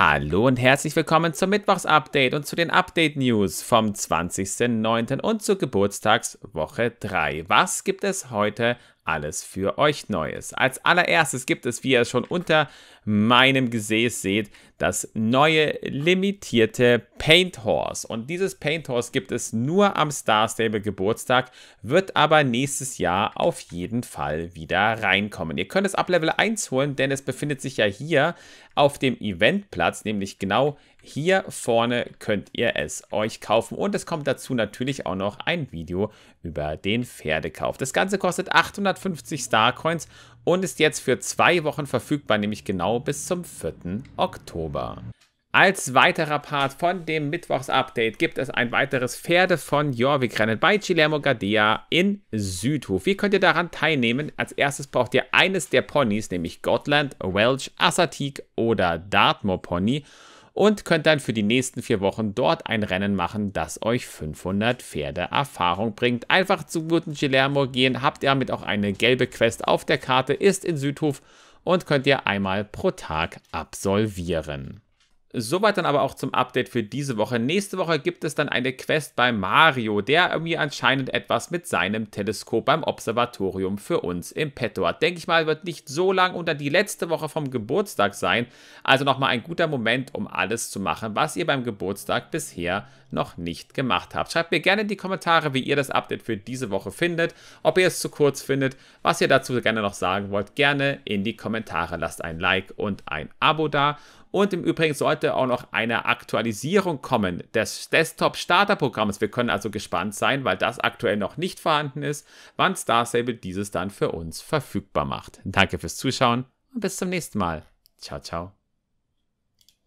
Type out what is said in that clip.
Hallo und herzlich willkommen zum Mittwochs-Update und zu den Update-News vom 20.09. und zur Geburtstagswoche 3. Was gibt es heute alles für euch Neues. Als allererstes gibt es, wie ihr es schon unter meinem Gesäß seht, das neue limitierte Paint Horse. Und dieses Paint Horse gibt es nur am Star Stable Geburtstag, wird aber nächstes Jahr auf jeden Fall wieder reinkommen. Ihr könnt es ab Level 1 holen, denn es befindet sich ja hier auf dem Eventplatz, nämlich genau hier vorne könnt ihr es euch kaufen. Und es kommt dazu natürlich auch noch ein Video über den Pferdekauf. Das Ganze kostet 800 150 Starcoins und ist jetzt für zwei Wochen verfügbar, nämlich genau bis zum 4. Oktober. Als weiterer Part von dem Mittwochs-Update gibt es ein weiteres Pferde von Jorvik-Rennen bei Guillermo Gadea in Südhof. Wie könnt ihr daran teilnehmen? Als erstes braucht ihr eines der Ponys, nämlich Gotland, Welch, Assateague oder Dartmoor Pony und könnt dann für die nächsten vier Wochen dort ein Rennen machen, das euch 500 Pferde Erfahrung bringt. Einfach zu Guten Guillermo gehen, habt ihr damit auch eine gelbe Quest auf der Karte, ist in Südhof und könnt ihr einmal pro Tag absolvieren. Soweit dann aber auch zum Update für diese Woche. Nächste Woche gibt es dann eine Quest bei Mario, der irgendwie anscheinend etwas mit seinem Teleskop beim Observatorium für uns im Petto hat. Denke ich mal, wird nicht so lang unter die letzte Woche vom Geburtstag sein. Also nochmal ein guter Moment, um alles zu machen, was ihr beim Geburtstag bisher noch nicht gemacht habt. Schreibt mir gerne in die Kommentare, wie ihr das Update für diese Woche findet, ob ihr es zu kurz findet, was ihr dazu gerne noch sagen wollt. Gerne in die Kommentare. Lasst ein Like und ein Abo da. Und im Übrigen sollte auch noch eine Aktualisierung kommen des Desktop Starter Programms. Wir können also gespannt sein, weil das aktuell noch nicht vorhanden ist, wann Star Stable dieses dann für uns verfügbar macht. Danke fürs Zuschauen und bis zum nächsten Mal. Ciao, ciao.